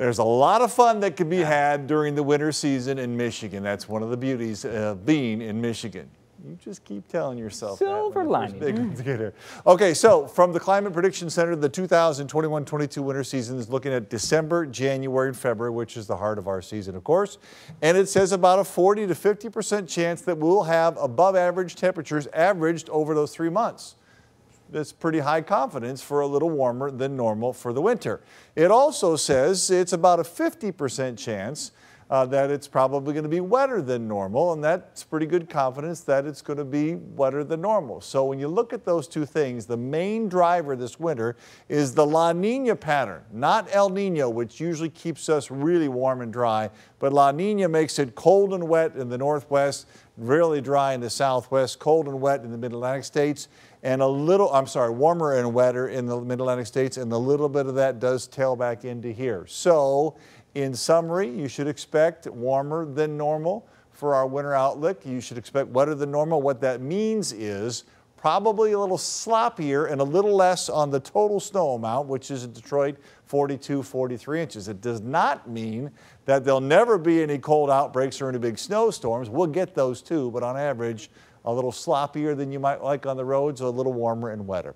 There's a lot of fun that can be had during the winter season in Michigan. That's one of the beauties of being in Michigan. You just keep telling yourself Silver lining. okay, so from the Climate Prediction Center, the 2021-22 winter season is looking at December, January, and February, which is the heart of our season, of course. And it says about a 40 to 50% chance that we'll have above average temperatures averaged over those three months. It's pretty high confidence for a little warmer than normal for the winter. It also says it's about a 50% chance uh, that it's probably going to be wetter than normal, and that's pretty good confidence that it's going to be wetter than normal. So when you look at those two things, the main driver this winter is the La Nina pattern, not El Nino, which usually keeps us really warm and dry, but La Nina makes it cold and wet in the northwest, really dry in the southwest, cold and wet in the mid-Atlantic states, and a little, I'm sorry, warmer and wetter in the mid-Atlantic states, and a little bit of that does tail back into here. So in summary, you should expect warmer than normal for our winter outlook. You should expect wetter than normal. What that means is probably a little sloppier and a little less on the total snow amount, which is in Detroit 42, 43 inches. It does not mean that there'll never be any cold outbreaks or any big snowstorms. We'll get those too, but on average, a little sloppier than you might like on the roads, a little warmer and wetter.